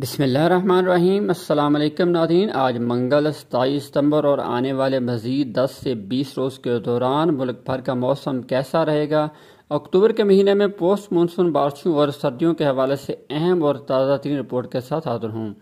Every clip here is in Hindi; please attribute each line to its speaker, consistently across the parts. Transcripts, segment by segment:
Speaker 1: बसमीम अल्लाम नादीन आज मंगल सताईस सितंबर और आने वाले मज़ीद दस से बीस रोज़ के दौरान मुल्क भर का मौसम कैसा रहेगा अक्टूबर के महीने में पोस्ट मानसून बारिशों और सर्दियों के हवाले से अहम और ताज़ा तरीन रिपोर्ट के साथ हाजिर हूँ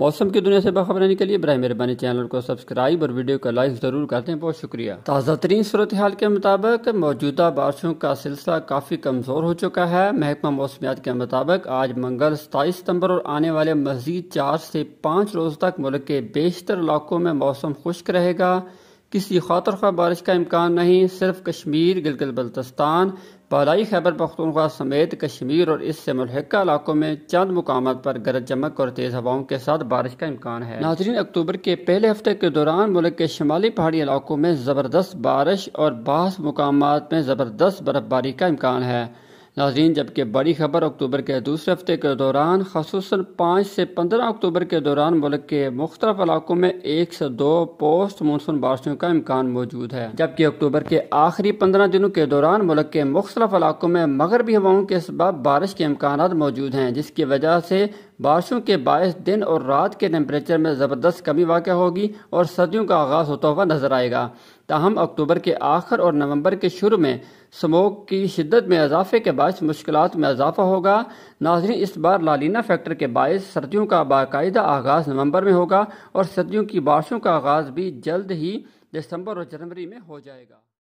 Speaker 1: मौसम की दुनिया से बाखबर रहने के लिए बर मेहरबानी चैनल को सब्सक्राइब और वीडियो का लाइक ज़रूर करते हैं बहुत शुक्रिया ताज़ा तरीन सूरत हाल के मुताबिक मौजूदा बारिशों का सिलसिला काफ़ी कमज़ोर हो चुका है महकमा मौसमियात के मुताबिक आज मंगल सताईस सितम्बर और आने वाले मजीद चार से पाँच रोज़ तक मुल्क के बेशतर इलाकों में मौसम खुश्क रहेगा किसी खातर खा बारिश का इम्कान नहीं सिर्फ कश्मीर गिलगित बल्तस्तान बालाई खैबर पख्तूनख्वा समेत कश्मीर और इससे मुलहका इलाकों में चंद मुकाम पर गरज चमक और तेज़ हवाओं के साथ बारिश का इम्कान है नाजरीन अक्टूबर के पहले हफ्ते के दौरान मुल्क के शमाली पहाड़ी इलाकों में ज़बरदस्त बारिश और बास मुकाम में ज़बरदस्त बर्फबारी का इम्कान है नाजीन जबकि बड़ी खबर अक्टूबर के दूसरे हफ्ते के दौरान खसूस पाँच से पंद्रह अक्टूबर के दौरान मुल्क के मुख्तफ इलाकों में एक से दो पोस्ट मानसून बारिशों का इम्कान मौजूद है जबकि अक्टूबर के आखिरी पंद्रह दिनों के दौरान मुल्क के मुख्तफ इलाकों में मगरबी हवाओं के सब बारिश के इम्कान मौजूद हैं जिसकी वजह से बारिशों के बायस दिन और रात के टेम्परेचर में ज़बरदस्त कमी वाक़ होगी और सर्दियों का आगाज़ होता हुआ नजर आएगा ताहम अक्टूबर के आखिर और नवंबर के शुरू में स्मोक की शिद्दत में इजाफे के बायस मुश्किल में इजाफा होगा नाजरी इस बार लालीना फैक्टर के बायस सर्दियों का बाकायदा आगाज़ नवंबर में होगा और सर्दियों की बारिशों का आगाज़ भी जल्द ही दिसंबर और जनवरी में हो जाएगा